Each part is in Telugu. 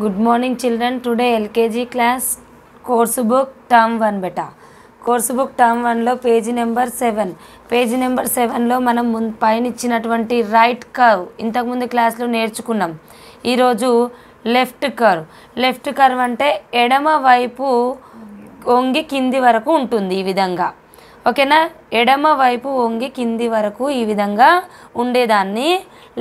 good morning children today LKG class course book term one బెట కోర్సు బుక్ టర్మ్ వన్లో page number seven page number సెవెన్లో మనం ముందు పైన ఇచ్చినటువంటి రైట్ కర్వ్ ఇంతకుముందు క్లాస్లో నేర్చుకున్నాం ఈరోజు లెఫ్ట్ కర్వ్ లెఫ్ట్ కర్వ్ అంటే ఎడమ వైపు వంగి కింది వరకు ఉంటుంది ఈ విధంగా ఓకేనా ఎడమ వైపు వంగి కింది వరకు ఈ విధంగా ఉండేదాన్ని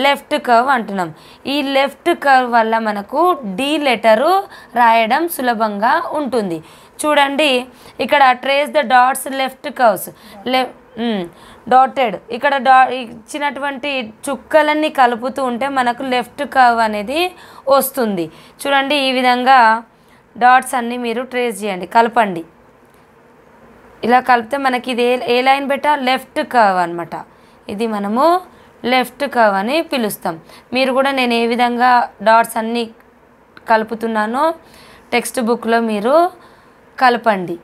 లెఫ్ట్ కర్వ్ అంటున్నాం ఈ లెఫ్ట్ కర్వ్ వల్ల మనకు డి లెటరు రాయడం సులభంగా ఉంటుంది చూడండి ఇక్కడ trace the dots left curves left dotted ఇక్కడ డా ఇచ్చినటువంటి చుక్కలన్నీ కలుపుతూ ఉంటే మనకు లెఫ్ట్ కర్వ్ అనేది వస్తుంది చూడండి ఈ విధంగా డాట్స్ అన్నీ మీరు ట్రేస్ చేయండి కలపండి ఇలా కలిపితే మనకి ఇది ఏ ఏ లైన్ బెట లెఫ్ట్ కర్వ్ అనమాట ఇది మనము లెఫ్ట్ కర్వ్ అని పిలుస్తాం మీరు కూడా నేను ఏ విధంగా డాట్స్ అన్నీ కలుపుతున్నానో టెక్స్ట్ బుక్లో మీరు కలపండి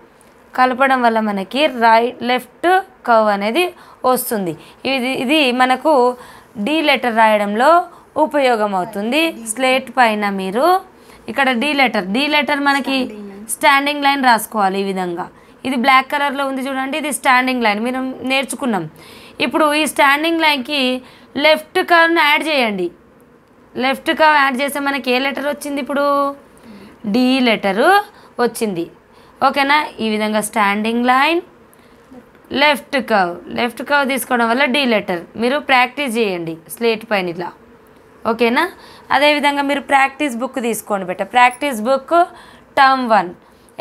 కలపడం వల్ల మనకి రైట్ లెఫ్ట్ కర్వ్ అనేది వస్తుంది ఇది ఇది మనకు డి లెటర్ రాయడంలో ఉపయోగం అవుతుంది స్లేట్ పైన మీరు ఇక్కడ డి లెటర్ డి లెటర్ మనకి స్టాండింగ్ లైన్ రాసుకోవాలి ఈ విధంగా ఇది బ్లాక్ కలర్లో ఉంది చూడండి ఇది స్టాండింగ్ లైన్ మీరు నేర్చుకున్నాం ఇప్పుడు ఈ స్టాండింగ్ లైన్కి లెఫ్ట్ కర్వ్ను యాడ్ చేయండి లెఫ్ట్ కర్వ్ యాడ్ చేస్తే మనకి ఏ లెటర్ వచ్చింది ఇప్పుడు డి లెటరు వచ్చింది ఓకేనా ఈ విధంగా standing line left curve left curve తీసుకోవడం వల్ల డి లెటర్ మీరు ప్రాక్టీస్ చేయండి స్లేట్ పైన ఇలా ఓకేనా అదేవిధంగా మీరు ప్రాక్టీస్ బుక్ తీసుకోండి బెట practice book term one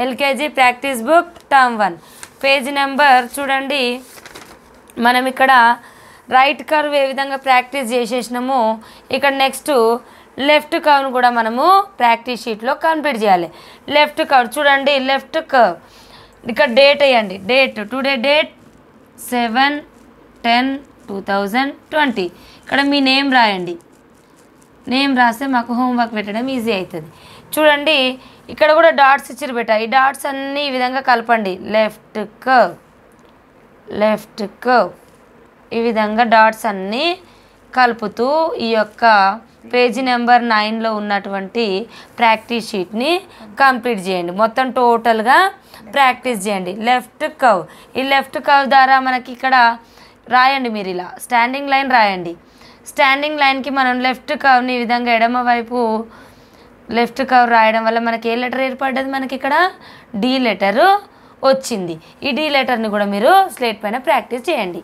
LKG practice book term one page number చూడండి మనం ఇక్కడ రైట్ కర్వ్ ఏ విధంగా ప్రాక్టీస్ చేసేసినాము ఇక్కడ నెక్స్ట్ లెఫ్ట్ కర్వ్ను కూడా మనము ప్రాక్టీస్ షీట్లో కంప్లీట్ చేయాలి లెఫ్ట్ కర్వ్ చూడండి లెఫ్ట్ కర్వ్ ఇక్కడ డేట్ వేయండి date today date seven ten two thousand twenty ఇక్కడ మీ నేమ్ రాయండి నేమ్ రాస్తే మాకు హోంవర్క్ పెట్టడం ఈజీ అవుతుంది చూడండి ఇక్కడ కూడా డాట్స్ ఇచ్చిరు బేట ఈ డాట్స్ అన్నీ ఈ విధంగా కలపండి లెఫ్ట్ కర్వ్ లెఫ్ట్ కర్వ్ ఈ విధంగా డాట్స్ అన్నీ కలుపుతూ ఈ యొక్క పేజీ నెంబర్ నైన్లో ఉన్నటువంటి ప్రాక్టీస్ షీట్ని కంప్లీట్ చేయండి మొత్తం టోటల్గా ప్రాక్టీస్ చేయండి లెఫ్ట్ కవ్ ఈ లెఫ్ట్ కవ్ ద్వారా మనకి ఇక్కడ రాయండి మీరు ఇలా స్టాండింగ్ లైన్ రాయండి స్టాండింగ్ లైన్కి మనం లెఫ్ట్ కవ్ని ఈ విధంగా ఎడమ వైపు లెఫ్ట్ కవర్ రాయడం వల్ల మనకి ఏ లెటర్ ఏర్పడ్డది మనకి ఇక్కడ డి లెటరు వచ్చింది ఈ డి లెటర్ని కూడా మీరు స్లేట్ పైన ప్రాక్టీస్ చేయండి